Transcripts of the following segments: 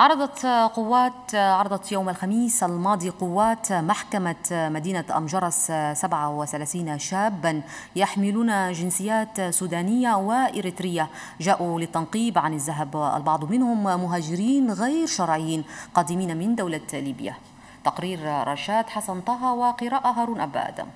عرضت قوات عرضت يوم الخميس الماضي قوات محكمة مدينة أمجرس 37 شابا يحملون جنسيات سودانية وإريترية جاءوا للتنقيب عن الذهب البعض منهم مهاجرين غير شرعيين قادمين من دولة ليبيا تقرير رشاد حسن طه وقراءة هارون أبا آدم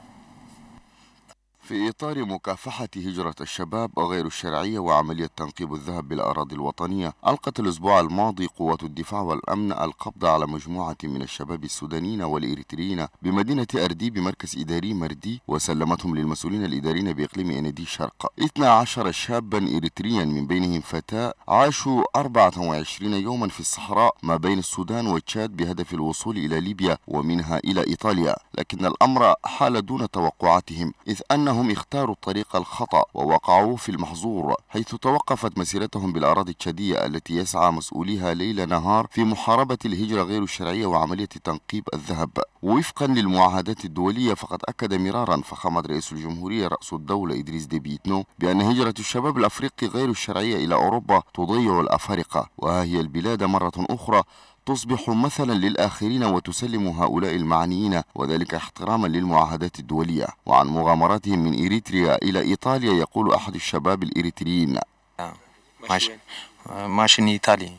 في إطار مكافحة هجرة الشباب غير الشرعية وعملية تنقيب الذهب بالأراضي الوطنية ألقت الأسبوع الماضي قوات الدفاع والأمن القبض على مجموعة من الشباب السودانيين والإريتريين بمدينة أردي بمركز إداري مردي وسلمتهم للمسؤولين الإداريين بإقليم أندي الشرق 12 شابا إريتريا من بينهم فتاة عاشوا 24 يوما في الصحراء ما بين السودان والتشاد بهدف الوصول إلى ليبيا ومنها إلى إيطاليا لكن الأمر حال دون توقعاتهم إذ أنه لكنهم اختاروا الطريق الخطأ ووقعوا في المحظور حيث توقفت مسيرتهم بالأراضي التشادية التي يسعى مسؤوليها ليل نهار في محاربة الهجرة غير الشرعية وعملية تنقيب الذهب ووفقا للمعاهدات الدولية فقد أكد مرارا فخامة رئيس الجمهورية رأس الدولة إدريس ديبيتنو بأن هجرة الشباب الأفريقي غير الشرعية إلى أوروبا تضيع الأفارقة وها هي البلاد مرة أخرى تصبح مثلا للآخرين وتسلم هؤلاء المعنيين وذلك احتراما للمعاهدات الدولية وعن مغامراتهم من إريتريا إلى إيطاليا يقول أحد الشباب الإريتريين آه، ماشي آه، إيطالي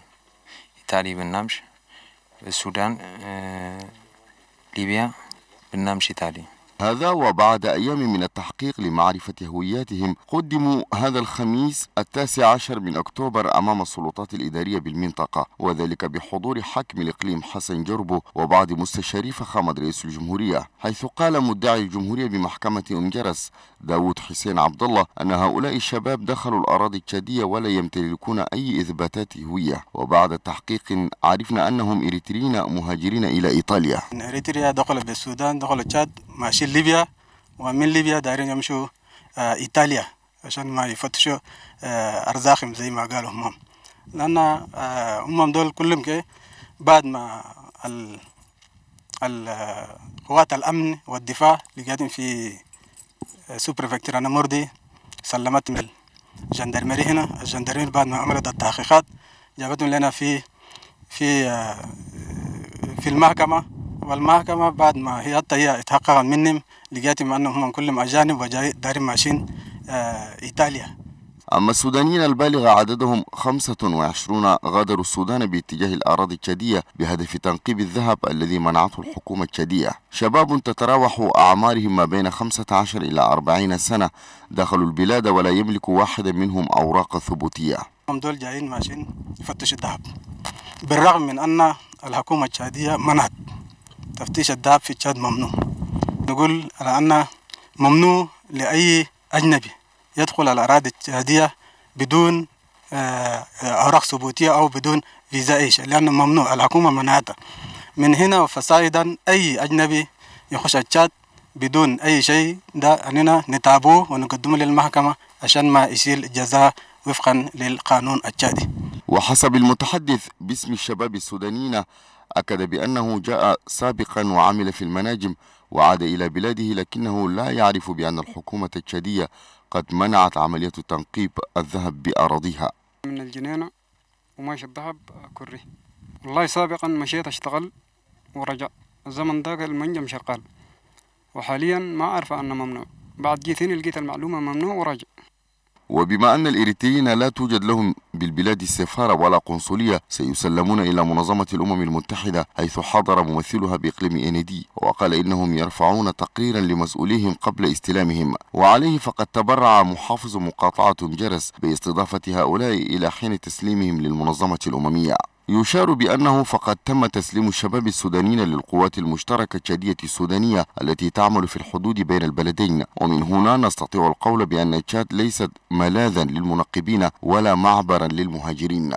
إيطالي بالنمش السودان آه، ليبيا بالنمش إيطالي هذا وبعد أيام من التحقيق لمعرفة هوياتهم قدموا هذا الخميس التاسع عشر من أكتوبر أمام السلطات الإدارية بالمنطقة وذلك بحضور حاكم الإقليم حسن جربو وبعض مستشاري فخامة رئيس الجمهورية حيث قال مدعي الجمهورية بمحكمة أم جرس داود حسين عبد الله أن هؤلاء الشباب دخلوا الأراضي التشادية ولا يمتلكون أي إثباتات هوية وبعد تحقيق عرفنا أنهم إريتريين مهاجرين إلى إيطاليا إريتريا دخلت بالسودان دخلت تشاد ماشيين ليبيا ومن ليبيا دايرين يمشوا آه، ايطاليا عشان ما يفتشوا آه، ارزاقهم زي ما قالوا هم لان آه، هم دول كلهم كي بعد ما ال قوات الامن والدفاع اللي قاعدين في فيكتور انا مردي سلمت من الجندرمري هنا الجندرمير بعد ما عملت التحقيقات جابتهم لنا في في في المحكمه والمحكمة بعد ما هي هي اتحققت منهم لقيتهم أنهم كلهم أجانب وجاي ماشين ماشيين آه، إيطاليا أما السودانيين البالغ عددهم 25 غادروا السودان باتجاه الأراضي التشادية بهدف تنقيب الذهب الذي منعته الحكومة التشادية شباب تتراوح أعمارهم ما بين 15 إلى 40 سنة دخلوا البلاد ولا يملك واحد منهم أوراق ثبوتية هم دول جايين ماشيين يفتشوا الذهب بالرغم من أن الحكومة التشادية منعت تفتيش الذهب في تشاد ممنوع نقول على أن ممنوع لأي أجنبي يدخل على الأراضي التشادية بدون آه، أوراق ثبوتية أو بدون فيزا إيش لأنه ممنوع الحكومة منعته من هنا وفصائدا أي أجنبي يخش التشاد بدون أي شيء ده أننا نتابعه ونقدمه للمحكمة عشان ما يشيل جزاء وفقا للقانون التشادي وحسب المتحدث باسم الشباب السودانيين أكد بأنه جاء سابقا وعمل في المناجم وعاد إلى بلاده لكنه لا يعرف بأن الحكومة التشادية قد منعت عملية تنقيب الذهب بأراضيها من الجنينة وماشي الذهب كري والله سابقا مشيت اشتغل ورجع الزمن ذاك المنجم شغال وحاليا ما أعرف أنه ممنوع بعد جيت هنا لقيت المعلومة ممنوع ورجع وبما أن الإريتريين لا توجد لهم بالبلاد السفارة ولا قنصلية سيسلمون إلى منظمة الأمم المتحدة حيث حضر ممثلها بإقليم إندي وقال إنهم يرفعون تقريرا لمسؤوليهم قبل استلامهم وعليه فقد تبرع محافظ مقاطعة جرس باستضافة هؤلاء إلى حين تسليمهم للمنظمة الأممية يشار بأنه فقد تم تسليم الشباب السودانيين للقوات المشتركة التشادية السودانية التي تعمل في الحدود بين البلدين ومن هنا نستطيع القول بأن تشاد ليست ملاذا للمنقبين ولا معبرا للمهاجرين